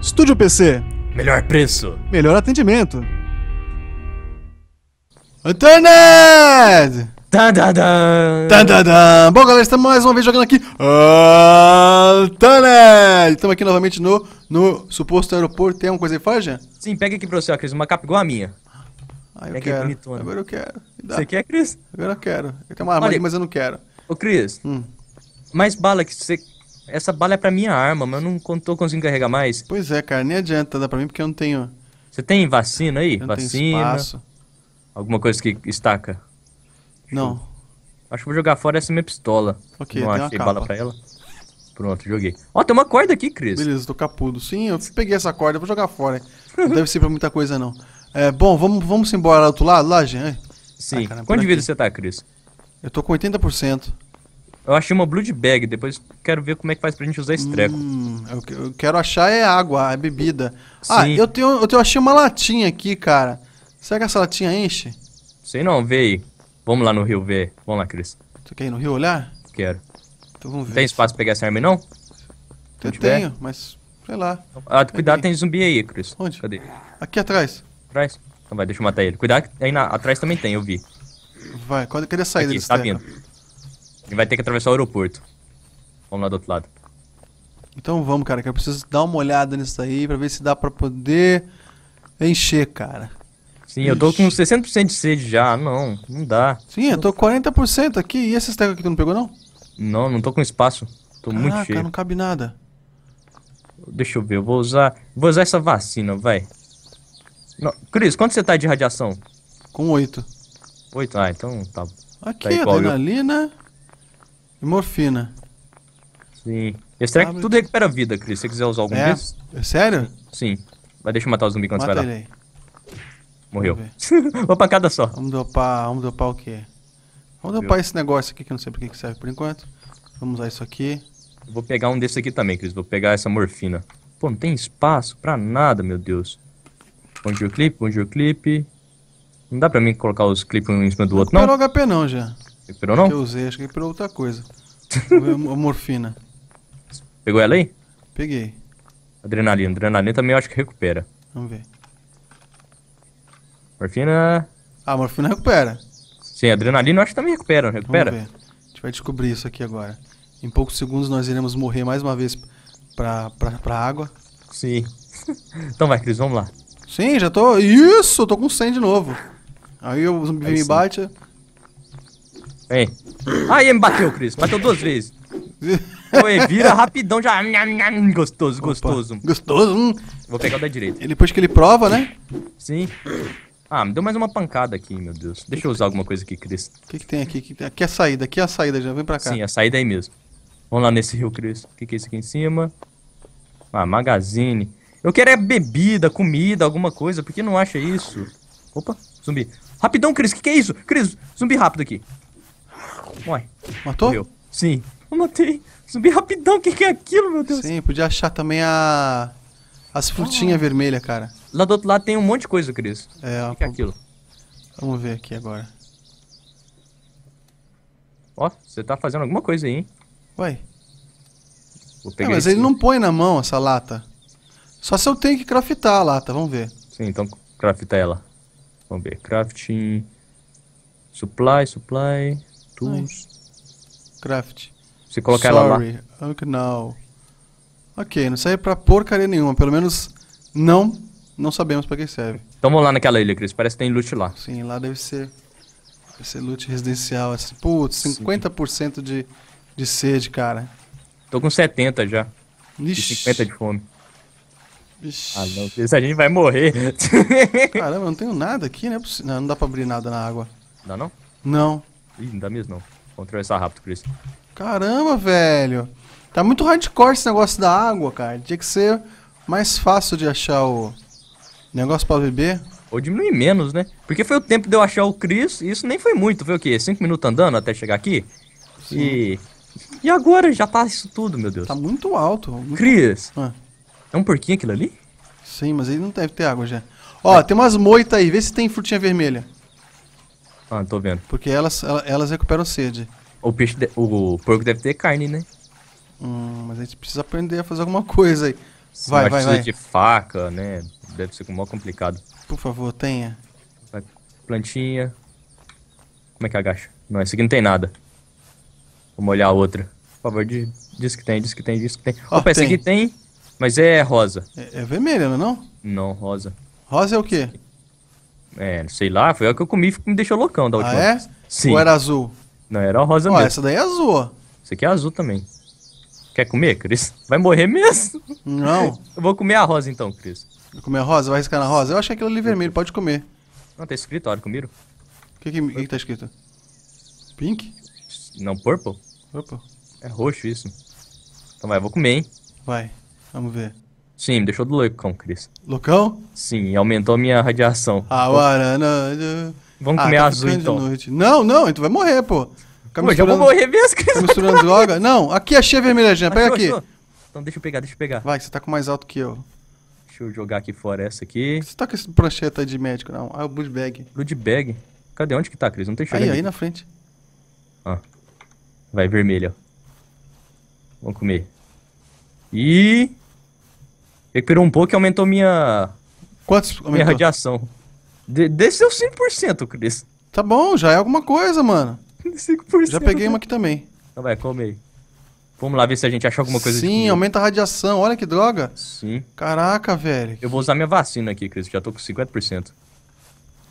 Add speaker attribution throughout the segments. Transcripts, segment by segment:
Speaker 1: Estúdio PC.
Speaker 2: Melhor preço.
Speaker 1: Melhor atendimento. Internet! Dan, dan, dan. Dan, dan, dan. Bom, galera, estamos mais uma vez jogando aqui. Internet! Estamos aqui novamente no, no suposto aeroporto. Tem alguma coisa aí Forja?
Speaker 2: Sim, pega aqui pra você, ó, Cris. Uma capa igual a minha. Ah, eu pega quero. Bonitona. Agora eu quero. Você quer, Cris? Agora eu quero. Eu tenho uma arma Olha, ali, mas eu não quero. Ô, Cris. Hum. Mais bala que você essa bala é pra minha arma, mas eu não tô conseguindo carregar mais. Pois é, cara, nem adianta, dar pra mim porque eu não tenho. Você tem vacina aí? Eu vacina. Alguma coisa que estaca? Não. Acho que vou jogar fora essa minha pistola. Ok, não achei bala pra ela. Pronto, joguei.
Speaker 1: Ó, oh, tem uma corda aqui, Cris. Beleza, tô capudo. Sim, eu peguei essa corda, vou jogar fora. Não deve ser pra muita coisa, não. É, bom, vamos, vamos embora do outro lado, lá, gente. Sim. Ah, caramba, Quanto de vida você tá, Cris? Eu tô com 80%.
Speaker 2: Eu achei uma blood bag, depois quero ver como é que faz pra gente usar esse treco. Hum, eu, eu
Speaker 1: quero achar é água, é bebida. Ah, Sim. Ah, eu tenho, eu tenho, achei uma latinha aqui, cara. Será que essa latinha enche?
Speaker 2: Sei não, vê aí. Vamos lá no rio ver. Vamos lá, Cris.
Speaker 1: Tu quer ir no rio olhar?
Speaker 2: Quero. Então vamos ver. Tem espaço pra pegar essa arma, não? Eu tenho,
Speaker 1: mas sei lá. Ah, cuidado,
Speaker 2: tem zumbi aí, Cris. Onde? Cadê? Aqui atrás. Atrás? Então vai, deixa eu matar ele. Cuidado, aí na, atrás também tem, eu vi. Vai, quando cadê a saída Aqui, desse tá terra? vindo. Ele vai ter que atravessar o aeroporto. Vamos lá do outro lado.
Speaker 1: Então vamos, cara, que eu preciso dar uma olhada nisso aí pra ver se dá pra poder encher, cara.
Speaker 2: Sim, Ixi. eu tô com 60% de sede já, não, não dá.
Speaker 1: Sim, eu tô 40% aqui. E essa stack aqui tu não pegou, não?
Speaker 2: Não, não tô com espaço. Tô Caraca, muito cheio. não cabe nada. Deixa eu ver, eu vou usar. Vou usar essa vacina, vai. Não, Cris, quanto você tá de radiação? Com 8. 8, ah, então tá. Aqui, tá
Speaker 1: adrenalina. Eu. E morfina.
Speaker 2: Sim. Esse track tudo recupera vida, Cris. Se você quiser usar algum é? desses. É sério? Sim. Mas deixa eu matar os zumbis quando Mata você vai lá. Morreu.
Speaker 1: Vou pra cada só. Vamos dopar, vamos dopar o quê? Vamos dopar esse negócio aqui que eu não sei pra que serve por enquanto. Vamos usar isso aqui.
Speaker 2: Eu vou pegar um desses aqui também, Cris. Vou pegar essa morfina. Pô, não tem espaço pra nada, meu Deus. clipe, põe o clipe. Não dá pra mim colocar os clipes um em cima do não outro, não? Não HP não, já. É não? eu
Speaker 1: usei, acho que por outra coisa. a morfina.
Speaker 2: Pegou ela aí? Peguei. Adrenalina. Adrenalina também eu acho que recupera. Vamos ver. Morfina.
Speaker 1: Ah, morfina recupera.
Speaker 2: Sim, adrenalina eu
Speaker 1: acho que também recupera, recupera. Vamos ver. A gente vai descobrir isso aqui agora. Em poucos segundos nós iremos morrer mais uma vez pra, pra, pra água. Sim.
Speaker 2: então vai, Cris, vamos lá.
Speaker 1: Sim, já tô. Isso, tô com 100 de novo. Aí o zumbi aí me sim. bate.
Speaker 2: Vem. Aí me bateu, Cris. Bateu duas vezes. Oi, vira rapidão já. Gostoso, gostoso. Opa, gostoso. Hum. Vou pegar o da direita. Ele, depois que ele prova, né? Sim. Ah, me deu mais uma pancada aqui, meu Deus. Deixa eu usar alguma coisa aqui, Cris. O que, que tem aqui? Aqui é a saída, aqui é a saída já. Vem pra cá. Sim, a saída é aí mesmo. Vamos lá nesse rio, Cris. O que, que é isso aqui em cima? Ah, magazine. Eu quero é bebida, comida, alguma coisa. Por que não acha isso? Opa, zumbi. Rapidão, Cris, o que, que é isso? Cris, zumbi rápido aqui. Ué. Matou? Morreu. Sim. Eu matei. Subi rapidão, o que, que é
Speaker 1: aquilo, meu Deus? Sim, podia achar também a. As frutinhas ah. vermelhas, cara.
Speaker 2: Lá do outro lado tem um monte de coisa, Cris. É, o que, que é aquilo? Vamos ver aqui agora. Ó, você tá fazendo alguma coisa aí, hein? Ué. É, mas ele
Speaker 1: aqui. não põe na mão essa lata. Só se eu tenho que craftar a lata, vamos ver.
Speaker 2: Sim, então crafta ela. Vamos ver, crafting... Supply, supply... Tools. Craft. Se colocar Sorry. ela
Speaker 1: lá. Okay, now. Ok, não serve pra porcaria nenhuma. Pelo menos não, não sabemos pra que serve.
Speaker 2: Então vamos lá naquela ilha, Cris. Parece que tem loot lá.
Speaker 1: Sim, lá deve ser, deve ser loot residencial. Assim. Putz, 50% de, de sede, cara.
Speaker 2: Tô com 70 já. Ixi. E 50 de fome. Ixi. Ah, não. a gente vai morrer.
Speaker 1: Caramba, eu não tenho nada aqui, né? Não, não dá pra abrir nada na água. Dá não? Não.
Speaker 2: Ih, não dá mesmo não. Vamos atravessar rápido, Chris.
Speaker 1: Caramba, velho. Tá muito hardcore esse negócio da água, cara. Tinha que ser mais fácil de achar o negócio
Speaker 2: pra beber. Ou diminuir menos, né? Porque foi o tempo de eu achar o Chris e isso nem foi muito. Foi o quê? Cinco minutos andando até chegar aqui? Sim. E... E agora já tá isso tudo, meu Deus. Tá muito
Speaker 1: alto. Muito... ah. é um porquinho aquilo ali? Sim, mas ele não deve ter água já. Ó, é. tem umas moitas aí. Vê se tem frutinha vermelha. Ah, tô vendo. Porque elas, elas recuperam sede.
Speaker 2: O, peixe de... o porco
Speaker 1: deve ter carne, né? Hum, mas a gente precisa aprender a fazer alguma coisa aí. Sim, vai, vai, vai.
Speaker 2: de faca, né? Deve ser mó complicado.
Speaker 1: Por favor, tenha.
Speaker 2: Plantinha. Como é que agacha? Não, esse aqui não tem nada. Vamos olhar a outra. Por favor, diz, que tem, diz que tem, diz que tem. Oh, Opa, tem. aqui tem, mas é rosa.
Speaker 1: É, é vermelha, não é não?
Speaker 2: Não, rosa. Rosa é o quê? É, sei lá, foi a que eu comi e me deixou loucão da ah, última ah, é? vez. Sim. Ou era azul? Não, era rosa oh, mesmo. essa daí é azul, ó. Isso aqui é azul também. Quer comer, Cris? Vai morrer mesmo? Não. eu vou comer a rosa então, Cris. Vai comer a rosa? Vai riscar na rosa? Eu
Speaker 1: achei aquilo ali vermelho, pode comer. Não, tá escrito a hora eu O que que, que, que tá escrito? Pink?
Speaker 2: Não, purple? Purple. É roxo isso. Então vai, eu vou comer, hein?
Speaker 1: Vai, vamos ver.
Speaker 2: Sim, me deixou do loucão, Cris. Loucão? Sim, aumentou a minha radiação.
Speaker 1: Ah, o Vamos ah, comer tá azul então. Noite. Não, não, tu então vai morrer, pô. Fica Pô, já vou morrer mesmo, Cris. Tá misturando droga? Não, aqui achei a gente. É pega aqui. Achou. Então deixa eu pegar, deixa eu pegar. Vai, você tá com mais alto que eu. Deixa
Speaker 2: eu jogar aqui fora essa aqui. Você tá com esse
Speaker 1: prancheta de médico, não? Ah, o Blood Bag.
Speaker 2: Blood Bag? Cadê? Onde que tá, Cris? Não tem cheiro Aí, ali. aí na frente. Ah. Vai, vermelho. Vamos comer. E... Recuperou um pouco e aumentou minha. Quantos? Aumentou? Minha radiação. De, deixa eu 5%, Cris. Tá bom, já é alguma coisa, mano.
Speaker 1: 5%. Já peguei uma aqui também.
Speaker 2: Então vai, come aí. Vamos lá ver se a gente acha alguma coisa Sim, aumenta
Speaker 1: a radiação, olha que droga. Sim. Caraca, velho.
Speaker 2: Eu vou usar minha vacina aqui, Cris. Já tô com 50%.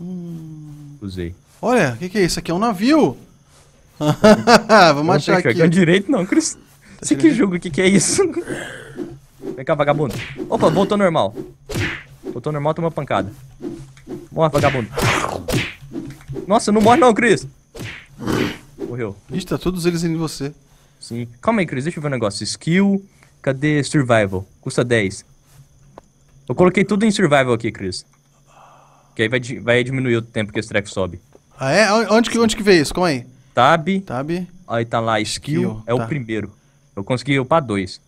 Speaker 2: Hum. Usei.
Speaker 1: Olha, o que, que, é isso aqui? É um navio!
Speaker 2: Vamos achar aqui. Não direito não, Cris. Você tá que julga o que, que é isso? Vem cá, vagabundo. Opa, voltou normal. Voltou normal, toma pancada. Morre, vagabundo. Nossa, não morre não, Cris. Morreu. Ixi, tá todos eles indo em você. Sim. Calma aí, Cris, deixa eu ver um negócio. Skill, cadê survival? Custa 10. Eu coloquei tudo em survival aqui, Cris. Que aí vai, vai diminuir o tempo que esse treco sobe.
Speaker 1: Ah, é? Onde que, onde que vê isso? Calma é aí.
Speaker 2: Tab. Tab. Aí tá lá, skill. skill. É tá. o primeiro. Eu consegui upar dois.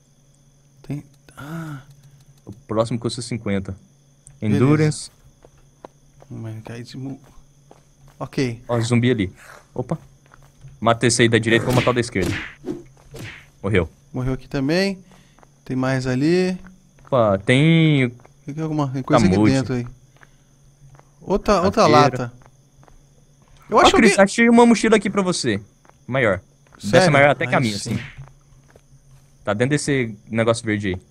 Speaker 1: Tem, ah,
Speaker 2: o próximo custa 50. Endurance.
Speaker 1: Beleza.
Speaker 2: Ok. Ó, zumbi ali. Opa. Matei esse aí da direita, vou matar o da esquerda. Morreu.
Speaker 1: Morreu aqui também. Tem mais ali.
Speaker 2: Opa, tem...
Speaker 1: Tem alguma coisa Camute. aqui dentro aí. Outra, outra lata.
Speaker 2: Eu acho ah, Chris, que... achei uma mochila aqui pra você. Maior. Sério? Dessa maior até caminho, assim. Tá dentro desse negócio verde aí.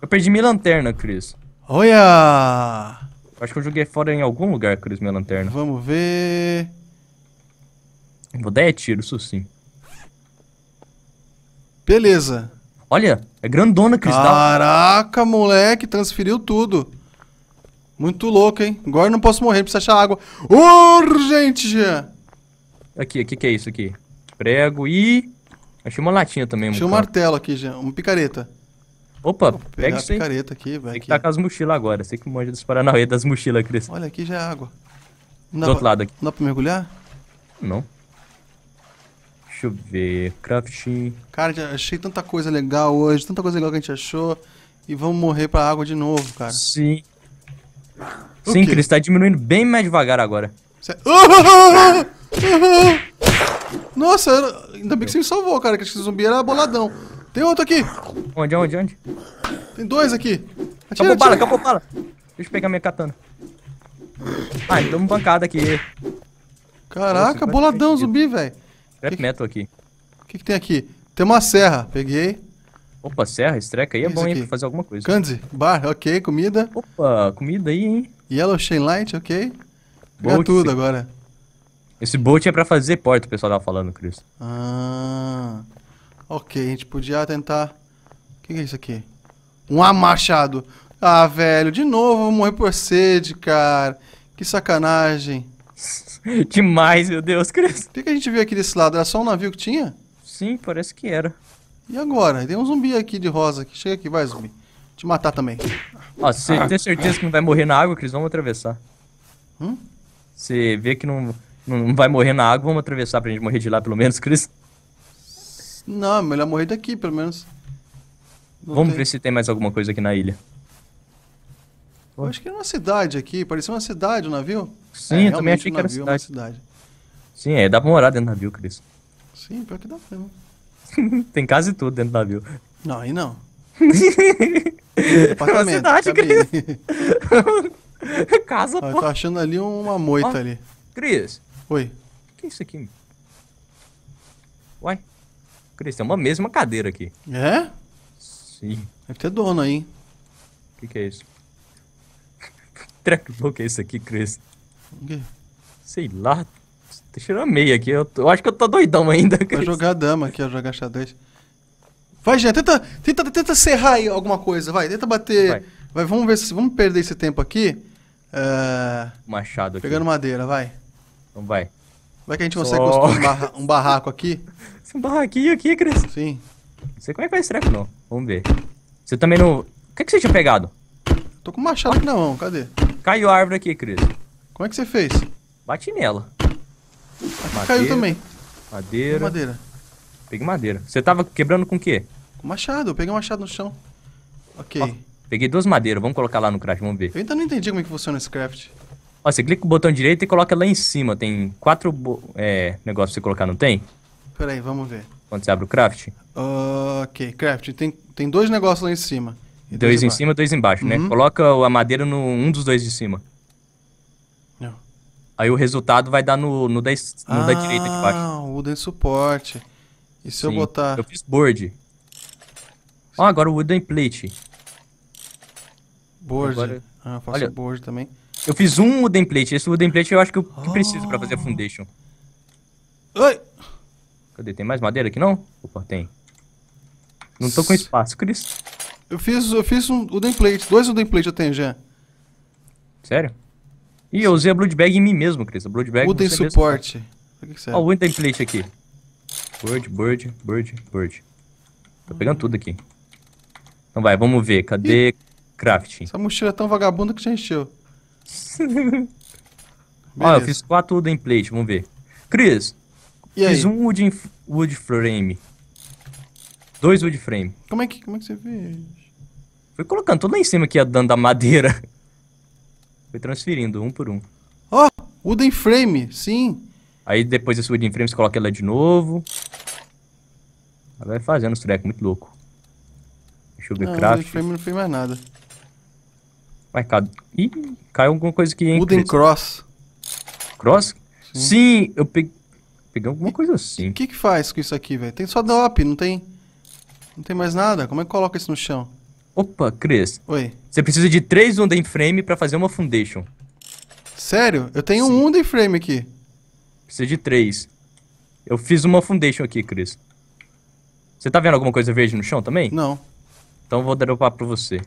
Speaker 2: Eu perdi minha lanterna, Cris. Olha! Acho que eu joguei fora em algum lugar, Cris, minha lanterna. Vamos ver. Vou dar é tiro, isso sim. Beleza. Olha,
Speaker 1: é grandona, Cristal. Tá? Caraca, moleque, transferiu tudo. Muito louco, hein? Agora não posso morrer, preciso achar água. Urgente, Jean!
Speaker 2: Aqui, o que, é isso aqui? Prego e. Achei uma latinha também, Achei um
Speaker 1: martelo aqui, Jean. Uma picareta.
Speaker 2: Opa, pega isso aí. picareta aqui, velho. Tem que tá com as mochilas agora. Sei que manja dos Paranauê das mochilas, Cris. Olha, aqui já é água. do outro lado aqui. Não dá pra mergulhar? Não. Deixa eu ver. Crafting.
Speaker 1: Cara, já achei tanta coisa legal hoje, tanta coisa legal que a gente achou. E vamos morrer pra água de novo, cara. Sim.
Speaker 2: O Sim, Cris, tá diminuindo bem mais devagar agora. Cê...
Speaker 1: Nossa, ainda bem que você me salvou, cara, que esse zumbi era boladão. Tem outro aqui.
Speaker 2: Onde, onde, onde?
Speaker 1: Tem dois aqui.
Speaker 2: Atira, acabou bala, acabou
Speaker 1: bala. Deixa eu pegar minha katana.
Speaker 2: Ai, tomo uma pancada aqui. Caraca,
Speaker 1: boladão zumbi, velho.
Speaker 2: Trap que... metal aqui.
Speaker 1: O que, que, tem aqui? Tem uma serra, peguei.
Speaker 2: Opa, serra, estreca aí é bom, aqui? hein, pra fazer alguma coisa. Candy,
Speaker 1: bar, ok, comida. Opa, comida aí, hein. Yellow chain Light, ok. Pegar tudo agora.
Speaker 2: Esse bolt é pra fazer porta, o pessoal tava falando, Cris.
Speaker 1: Ah. Ok, a gente podia tentar... O que, que é isso aqui? Um amachado. Ah, velho, de novo vou morrer por sede, cara. Que sacanagem.
Speaker 2: Demais, meu Deus, Cris. O que, que a gente
Speaker 1: viu aqui desse lado? Era só um navio que tinha? Sim, parece que era. E agora? Tem um zumbi aqui de rosa. Chega aqui, vai, zumbi. Te matar também. Ah, você ah. tem certeza que não
Speaker 2: vai morrer na água, Cris? Vamos atravessar. Hum? Você vê que não, não vai morrer na água, vamos atravessar pra gente morrer de lá, pelo menos, Cris.
Speaker 1: Não, é melhor morrer daqui, pelo menos.
Speaker 2: Não Vamos tem. ver se tem mais alguma coisa aqui na ilha.
Speaker 1: Eu acho que era é uma cidade aqui, parecia uma cidade o um navio. Sim, é, eu também achei um que era navio, é cidade. cidade.
Speaker 2: Sim, é, dá pra morar dentro do navio, Cris.
Speaker 1: Sim, pior que dá mesmo.
Speaker 2: tem casa e tudo dentro do navio.
Speaker 1: Não, aí não. é uma cidade, Cris.
Speaker 2: casa, ah, pô. Tô achando
Speaker 1: ali uma moita ah, ali. Cris. Oi. O
Speaker 2: que é isso aqui? Uai. Cris, tem uma mesma cadeira aqui. É? Sim.
Speaker 1: Deve ter dono aí.
Speaker 2: O que, que é isso? Treco louco é isso aqui, Cris? O quê? Sei lá. Tá cheirando meia aqui. Eu, tô... eu,
Speaker 1: acho que eu tô doidão ainda, Cris. Vai jogar dama aqui, vai jogar xadrez. Vai, gente, tenta, tenta, tenta serrar aí alguma coisa, vai. Tenta bater. Vai, vai vamos ver se. Vamos perder esse tempo aqui. Uh...
Speaker 2: Machado aqui. Pegando
Speaker 1: madeira, vai. Então vai. Como é que a gente Só... consegue construir um, barra... um barraco aqui? um barraquinho aqui, Cris. Sim. Não sei como é que vai esse treco, não.
Speaker 2: Vamos ver. Você também não... O que, é que você tinha pegado?
Speaker 1: Tô com machado aqui na mão, cadê?
Speaker 2: Caiu a árvore aqui, Cris. Como é que você fez? Bati nela. Madeira, caiu também. Madeira. Peguei madeira. Peguei madeira. Você tava quebrando com o quê? Com machado, eu peguei um machado no chão. Ok. Ó, peguei duas madeiras, vamos colocar lá no craft, vamos ver. Eu ainda não entendi como é que funciona esse craft. Ó, você clica o botão direito e coloca lá em cima. Tem quatro é, negócios pra você colocar, não tem?
Speaker 1: Pera aí, vamos ver.
Speaker 2: Quando você abre o craft?
Speaker 1: Uh, ok, craft. Tem, tem
Speaker 2: dois negócios lá em cima. E dois, dois em cima, dois embaixo, né? uhum. né? Coloca a madeira no um dos dois de cima. Não. Aí o resultado vai dar no, no, da, no ah, da direita de baixo.
Speaker 1: Ah, o Wooden Suporte. E se Sim. eu botar... Eu fiz board. Ó, oh,
Speaker 2: agora o Wooden Plate. Board. Agora... Ah, eu faço Olha. board também. Eu fiz um wooden plate. Esse wooden plate eu acho que eu que preciso pra fazer a ah. foundation. Oi! Cadê? Tem mais madeira aqui não? Opa, tem. Não tô com espaço, Cris.
Speaker 1: Eu fiz, eu fiz um wooden plate. Dois wooden plate eu tenho já.
Speaker 2: Sério? Ih, eu usei a blood bag em mim mesmo, Cris. A blood bag Wooden suporte. Ó, o é? wooden plate aqui. Bird, bird, bird, bird. Tô pegando tudo aqui. Então vai, vamos ver. Cadê Ih, crafting? Essa
Speaker 1: mochila é tão vagabunda que já encheu.
Speaker 2: Ó, eu fiz quatro wooden plate, vamos ver. Cris, fiz aí? um wooden, wood frame. Dois wood frame.
Speaker 1: Como é que, como é que você fez?
Speaker 2: Foi colocando tudo lá em cima aqui, dando a madeira. Foi transferindo, um por um. Ó, oh, wooden frame, sim. Aí depois desse wooden frame você coloca ela de novo. Ela vai é fazendo os trecos, muito louco. Deixa eu ver não, craft. Wooden frame não fez mais nada. Vai, cai... Ih, caiu alguma coisa aqui, hein? Wooden Cross. Cross? Sim, Sim eu peguei... Peguei alguma
Speaker 1: coisa assim. O que que faz com isso aqui, velho? Tem só drop, não tem... Não tem mais nada? Como é que coloca isso no chão?
Speaker 2: Opa, Cris. Oi. Você precisa de três Wooden Frame pra fazer uma Foundation. Sério? Eu tenho Sim. um Wooden Frame aqui. Precisa de três. Eu fiz uma Foundation aqui, Cris. Você tá vendo alguma coisa verde no chão também? Não. Então eu vou dropar pra você.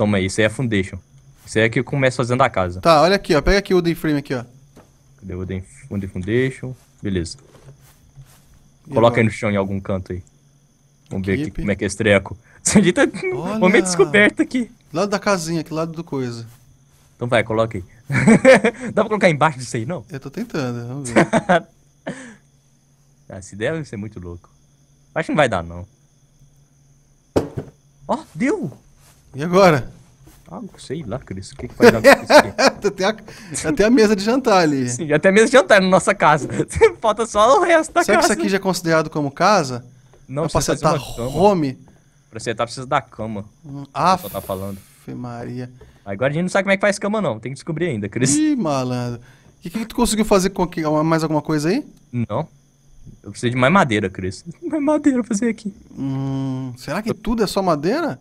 Speaker 2: Toma aí, isso aí é foundation. Isso aí é que eu começo fazendo a casa. Tá,
Speaker 1: olha aqui, ó. Pega aqui o Wooden Frame aqui, ó.
Speaker 2: Cadê o Wooden Foundation? Beleza. E Coloca agora? aí no chão em algum canto aí. Vamos Equipe. ver aqui como é que é esse treco. Sandy tá olha... momento descoberto
Speaker 1: aqui. Lado da casinha, aqui lado do
Speaker 2: coisa. Então vai, coloca aí.
Speaker 1: Dá pra colocar embaixo disso aí, não? Eu tô tentando, vamos
Speaker 2: ver. ah, se der, vai ser é muito louco. Acho que não vai dar, não. Ó, oh, deu! E agora? Ah, sei lá, Cris. O que, que faz tá até,
Speaker 1: a, tá até a mesa de jantar ali. Sim,
Speaker 2: até a mesa de jantar na nossa casa. Falta só o resto da Será casa. Será que isso aqui já é
Speaker 1: considerado como casa? Não, é pra sentar home?
Speaker 2: Pra sentar precisa da cama. Hum, ah, tá falando. Maria. Agora a gente não sabe como é que faz cama, não. Tem que descobrir ainda, Cris. Ih,
Speaker 1: malandro. O que, que tu conseguiu fazer com mais alguma coisa aí?
Speaker 2: Não. Eu preciso de mais madeira, Cris.
Speaker 1: Mais madeira pra fazer aqui. Hum, será que tudo é só madeira?